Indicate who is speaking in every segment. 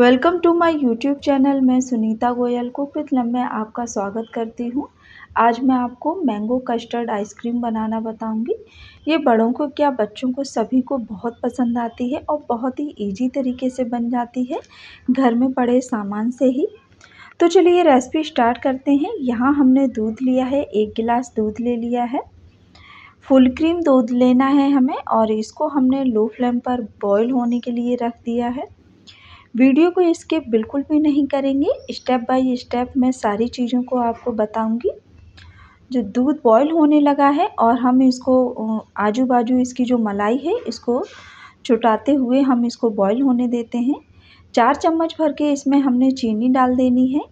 Speaker 1: welcome to my YouTube channel मैं सुनीता गोयल को with में आपका स्वागत करती हूँ आज मैं आपको मैंगो कस्टर्ड आइसक्रीम बनाना बताऊँगी ये बड़ों को क्या बच्चों को सभी को बहुत पसंद आती है और बहुत ही इजी तरीके से बन जाती है घर में पड़े सामान से ही तो चलिए ये रेसिपी स्टार्ट करते हैं यहाँ हमने दूध लिया है एक गिलास दूध ले लिया है फुल क्रीम दूध लेना है हमें और इसको हमने लो फ्लेम पर बॉयल होने के लिए रख दिया है वीडियो को स्किप बिल्कुल भी नहीं करेंगे स्टेप बाय स्टेप मैं सारी चीज़ों को आपको बताऊंगी जो दूध बॉईल होने लगा है और हम इसको आजू बाजू इसकी जो मलाई है इसको छुटाते हुए हम इसको बॉईल होने देते हैं चार चम्मच भर के इसमें हमने चीनी डाल देनी है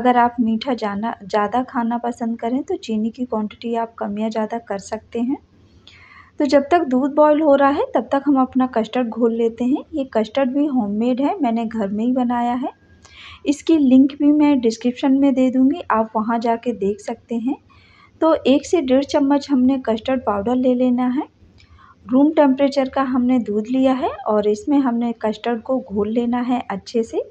Speaker 1: अगर आप मीठा जाना ज़्यादा खाना पसंद करें तो चीनी की क्वांटिटी आप कम या ज़्यादा कर सकते हैं तो जब तक दूध बॉईल हो रहा है तब तक हम अपना कस्टर्ड घोल लेते हैं ये कस्टर्ड भी होममेड है मैंने घर में ही बनाया है इसकी लिंक भी मैं डिस्क्रिप्शन में दे दूँगी आप वहाँ जा देख सकते हैं तो एक से डेढ़ चम्मच हमने कस्टर्ड पाउडर ले लेना है रूम टेम्परेचर का हमने दूध लिया है और इसमें हमने कस्टर्ड को घोल लेना है अच्छे से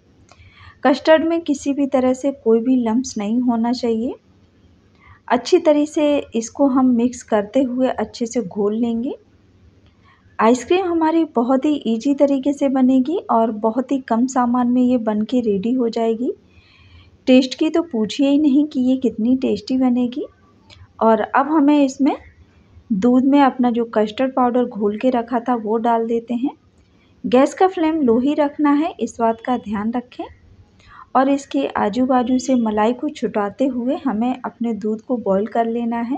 Speaker 1: कस्टर्ड में किसी भी तरह से कोई भी लम्ब्स नहीं होना चाहिए अच्छी तरह से इसको हम मिक्स करते हुए अच्छे से घोल लेंगे आइसक्रीम हमारी बहुत ही इजी तरीके से बनेगी और बहुत ही कम सामान में ये बन के रेडी हो जाएगी टेस्ट की तो पूछिए ही नहीं कि ये कितनी टेस्टी बनेगी और अब हमें इसमें दूध में अपना जो कस्टर्ड पाउडर घोल के रखा था वो डाल देते हैं गैस का फ्लेम लो ही रखना है इस बात का ध्यान रखें और इसके आजू-बाजू से मलाई को छुटाते हुए हमें अपने दूध को बॉईल कर लेना है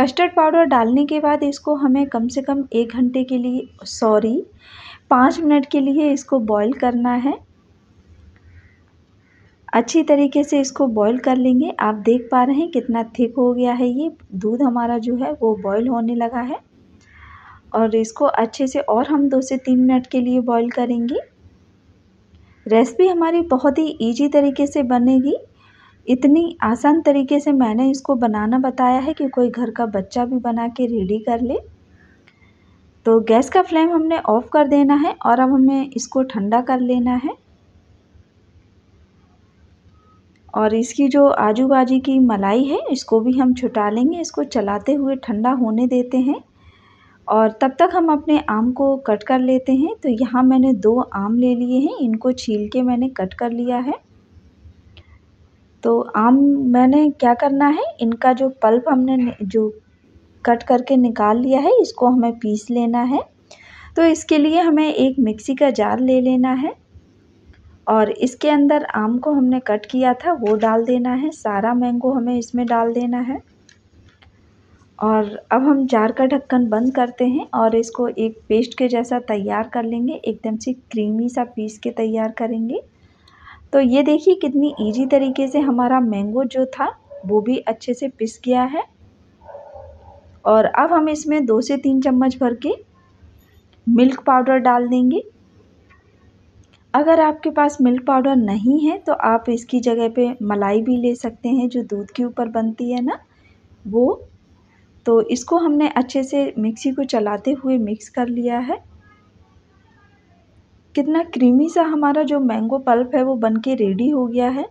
Speaker 1: कस्टर्ड पाउडर डालने के बाद इसको हमें कम से कम एक घंटे के लिए सॉरी पाँच मिनट के लिए इसको बॉईल करना है अच्छी तरीके से इसको बॉईल कर लेंगे आप देख पा रहे हैं कितना थिक हो गया है ये दूध हमारा जो है वो बॉईल होने लगा है और इसको अच्छे से और हम दो से तीन मिनट के लिए बॉईल करेंगे रेसिपी हमारी बहुत ही ईजी तरीके से बनेगी इतनी आसान तरीके से मैंने इसको बनाना बताया है कि कोई घर का बच्चा भी बना के रेडी कर ले तो गैस का फ्लेम हमने ऑफ़ कर देना है और अब हमें इसको ठंडा कर लेना है और इसकी जो आजू बाजू की मलाई है इसको भी हम छुटा लेंगे इसको चलाते हुए ठंडा होने देते हैं और तब तक हम अपने आम को कट कर लेते हैं तो यहाँ मैंने दो आम ले लिए हैं इनको छील के मैंने कट कर लिया है तो आम मैंने क्या करना है इनका जो पल्प हमने जो कट करके निकाल लिया है इसको हमें पीस लेना है तो इसके लिए हमें एक मिक्सी का जार ले लेना है और इसके अंदर आम को हमने कट किया था वो डाल देना है सारा मैंगो हमें इसमें डाल देना है और अब हम जार का ढक्कन बंद करते हैं और इसको एक पेस्ट के जैसा तैयार कर लेंगे एकदम से क्रीमी सा पीस के तैयार करेंगे तो ये देखिए कितनी इजी तरीके से हमारा मैंगो जो था वो भी अच्छे से पिस गया है और अब हम इसमें दो से तीन चम्मच भर के मिल्क पाउडर डाल देंगे अगर आपके पास मिल्क पाउडर नहीं है तो आप इसकी जगह पे मलाई भी ले सकते हैं जो दूध के ऊपर बनती है ना वो तो इसको हमने अच्छे से मिक्सी को चलाते हुए मिक्स कर लिया है कितना क्रीमी सा हमारा जो मैंगो पल्प है वो बन के रेडी हो गया है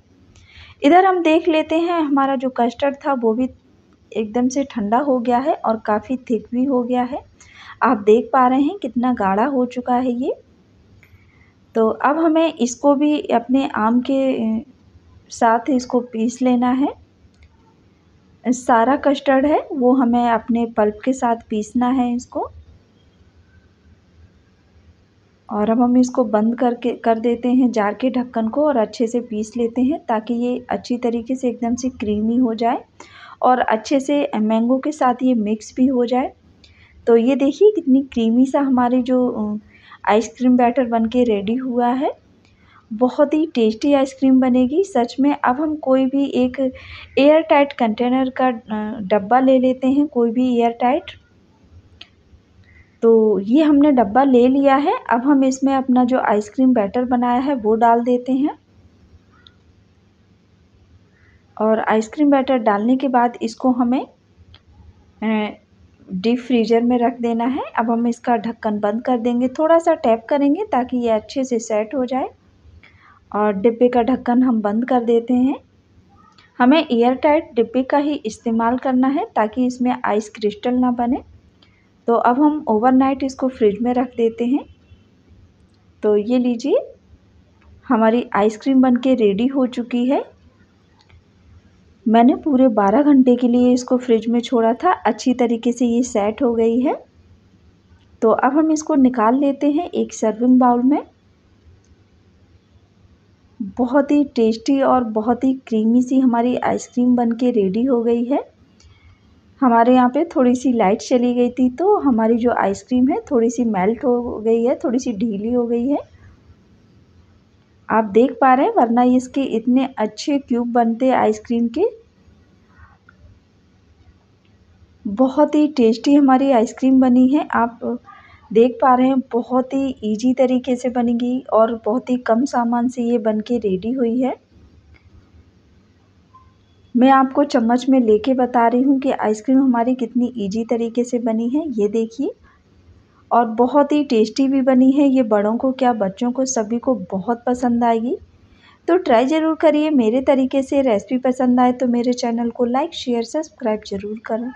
Speaker 1: इधर हम देख लेते हैं हमारा जो कस्टर्ड था वो भी एकदम से ठंडा हो गया है और काफ़ी थिक भी हो गया है आप देख पा रहे हैं कितना गाढ़ा हो चुका है ये तो अब हमें इसको भी अपने आम के साथ इसको पीस लेना है सारा कस्टर्ड है वो हमें अपने पल्प के साथ पीसना है इसको और अब हम इसको बंद करके कर देते हैं जार के ढक्कन को और अच्छे से पीस लेते हैं ताकि ये अच्छी तरीके से एकदम से क्रीमी हो जाए और अच्छे से मैंगो के साथ ये मिक्स भी हो जाए तो ये देखिए कितनी क्रीमी सा हमारी जो आइसक्रीम बैटर बन के रेडी हुआ है बहुत ही टेस्टी आइसक्रीम बनेगी सच में अब हम कोई भी एक एयर टाइट कंटेनर का डब्बा ले लेते हैं कोई भी एयर टाइट तो ये हमने डब्बा ले लिया है अब हम इसमें अपना जो आइसक्रीम बैटर बनाया है वो डाल देते हैं और आइसक्रीम बैटर डालने के बाद इसको हमें डीप फ्रीजर में रख देना है अब हम इसका ढक्कन बंद कर देंगे थोड़ा सा टैप करेंगे ताकि ये अच्छे से सेट हो जाए और डिब्बे का ढक्कन हम बंद कर देते हैं हमें एयर टाइट डिब्बे का ही इस्तेमाल करना है ताकि इसमें आइस क्रिस्टल ना बने तो अब हम ओवरनाइट इसको फ्रिज में रख देते हैं तो ये लीजिए हमारी आइसक्रीम बनके रेडी हो चुकी है मैंने पूरे 12 घंटे के लिए इसको फ्रिज में छोड़ा था अच्छी तरीके से ये सेट हो गई है तो अब हम इसको निकाल लेते हैं एक सर्विंग बाउल में बहुत ही टेस्टी और बहुत ही क्रीमी सी हमारी आइसक्रीम बनके रेडी हो गई है हमारे यहाँ पे थोड़ी सी लाइट चली गई थी तो हमारी जो आइसक्रीम है थोड़ी सी मेल्ट हो गई है थोड़ी सी ढीली हो गई है आप देख पा रहे हैं वरना इसके इतने अच्छे क्यूब बनते आइसक्रीम के बहुत ही टेस्टी हमारी आइसक्रीम बनी है आप देख पा रहे हैं बहुत ही इजी तरीके से बनेगी और बहुत ही कम सामान से ये बनके रेडी हुई है मैं आपको चम्मच में लेके बता रही हूँ कि आइसक्रीम हमारी कितनी इजी तरीके से बनी है ये देखिए और बहुत ही टेस्टी भी बनी है ये बड़ों को क्या बच्चों को सभी को बहुत पसंद आएगी तो ट्राई ज़रूर करिए मेरे तरीके से रेसिपी पसंद आए तो मेरे चैनल को लाइक शेयर सब्सक्राइब ज़रूर करें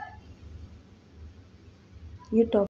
Speaker 1: ये टॉप